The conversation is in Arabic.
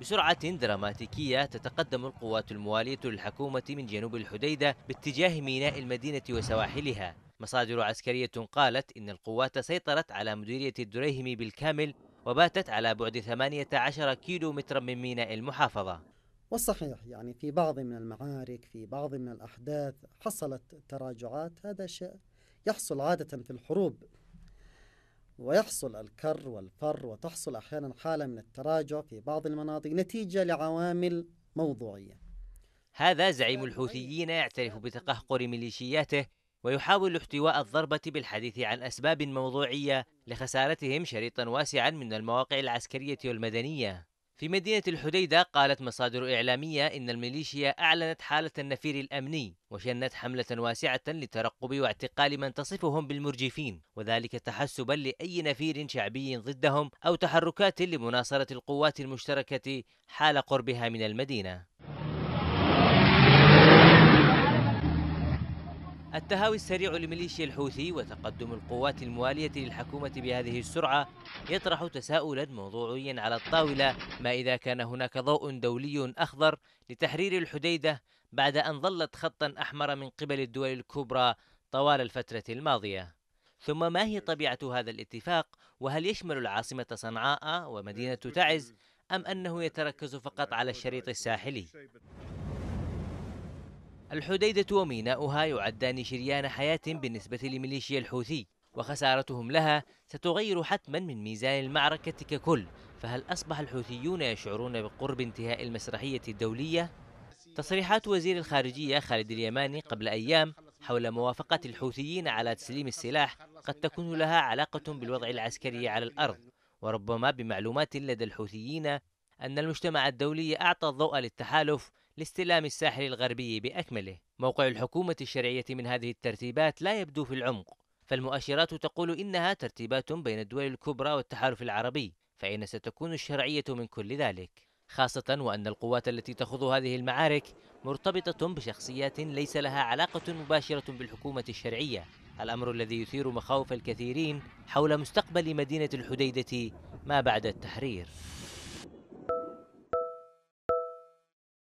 بسرعة دراماتيكية تتقدم القوات الموالية للحكومة من جنوب الحديدة باتجاه ميناء المدينة وسواحلها مصادر عسكرية قالت إن القوات سيطرت على مديرية الدريهم بالكامل وباتت على بعد 18 كيلو مترا من ميناء المحافظة والصحيح يعني في بعض من المعارك في بعض من الأحداث حصلت تراجعات هذا شيء يحصل عادة في الحروب ويحصل الكر والفر وتحصل أحيانا حالة من التراجع في بعض المناطق نتيجة لعوامل موضوعية هذا زعيم الحوثيين يعترف بتقهقر ميليشياته ويحاول احتواء الضربة بالحديث عن أسباب موضوعية لخسارتهم شريطا واسعا من المواقع العسكرية والمدنية في مدينة الحديدة قالت مصادر إعلامية إن الميليشيا أعلنت حالة النفير الأمني وشنت حملة واسعة لترقب واعتقال من تصفهم بالمرجفين وذلك تحسبا لأي نفير شعبي ضدهم أو تحركات لمناصرة القوات المشتركة حال قربها من المدينة التهاوي السريع لميليشيا الحوثي وتقدم القوات الموالية للحكومة بهذه السرعة يطرح تساؤلا موضوعيا على الطاولة ما إذا كان هناك ضوء دولي أخضر لتحرير الحديدة بعد أن ظلت خطا أحمر من قبل الدول الكبرى طوال الفترة الماضية ثم ما هي طبيعة هذا الاتفاق وهل يشمل العاصمة صنعاء ومدينة تعز أم أنه يتركز فقط على الشريط الساحلي الحديدة وميناؤها يعدان شريان حياة بالنسبة لميليشيا الحوثي وخسارتهم لها ستغير حتما من ميزان المعركة ككل فهل أصبح الحوثيون يشعرون بقرب انتهاء المسرحية الدولية؟ تصريحات وزير الخارجية خالد اليماني قبل أيام حول موافقة الحوثيين على تسليم السلاح قد تكون لها علاقة بالوضع العسكري على الأرض وربما بمعلومات لدى الحوثيين أن المجتمع الدولي أعطى الضوء للتحالف لاستلام الساحل الغربي باكمله. موقع الحكومه الشرعيه من هذه الترتيبات لا يبدو في العمق، فالمؤشرات تقول انها ترتيبات بين الدول الكبرى والتحالف العربي، فاين ستكون الشرعيه من كل ذلك؟ خاصة وأن القوات التي تخوض هذه المعارك مرتبطة بشخصيات ليس لها علاقة مباشرة بالحكومة الشرعية، الأمر الذي يثير مخاوف الكثيرين حول مستقبل مدينة الحديدة ما بعد التحرير.